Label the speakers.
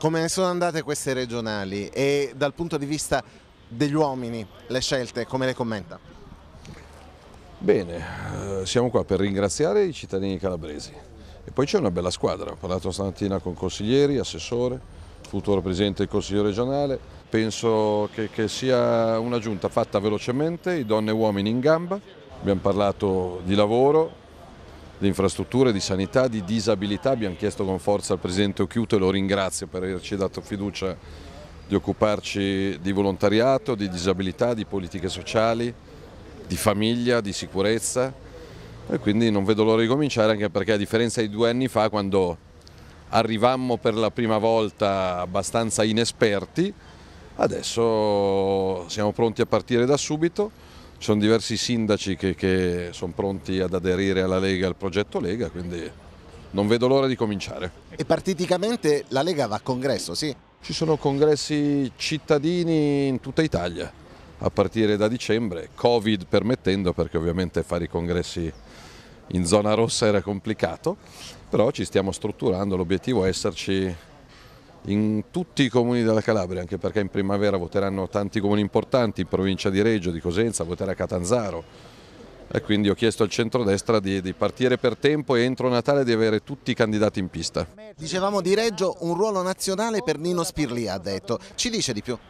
Speaker 1: Come sono andate queste regionali e dal punto di vista degli uomini le scelte, come le commenta?
Speaker 2: Bene, eh, siamo qua per ringraziare i cittadini calabresi e poi c'è una bella squadra, ho parlato stamattina con consiglieri, assessore, futuro presidente del Consiglio regionale, penso che, che sia una giunta fatta velocemente, donne e uomini in gamba, abbiamo parlato di lavoro, di infrastrutture, di sanità, di disabilità. Abbiamo chiesto con forza al Presidente Occhiuto e lo ringrazio per averci dato fiducia di occuparci di volontariato, di disabilità, di politiche sociali, di famiglia, di sicurezza e quindi non vedo l'ora di cominciare anche perché a differenza di due anni fa quando arrivammo per la prima volta abbastanza inesperti, adesso siamo pronti a partire da subito ci sono diversi sindaci che, che sono pronti ad aderire alla Lega, al progetto Lega, quindi non vedo l'ora di cominciare.
Speaker 3: E partiticamente la Lega va a congresso, sì? Ci sono congressi cittadini in tutta Italia
Speaker 2: a partire da dicembre, Covid permettendo perché ovviamente fare i congressi in zona rossa era complicato, però ci stiamo strutturando, l'obiettivo è esserci in tutti i comuni della Calabria, anche perché in primavera voteranno tanti comuni importanti, in provincia di Reggio, di Cosenza, voterà Catanzaro. E quindi ho chiesto al centrodestra di, di partire per tempo e entro Natale di avere tutti i candidati in pista. Dicevamo
Speaker 1: di Reggio un ruolo nazionale per Nino Spirli ha detto, ci dice di più?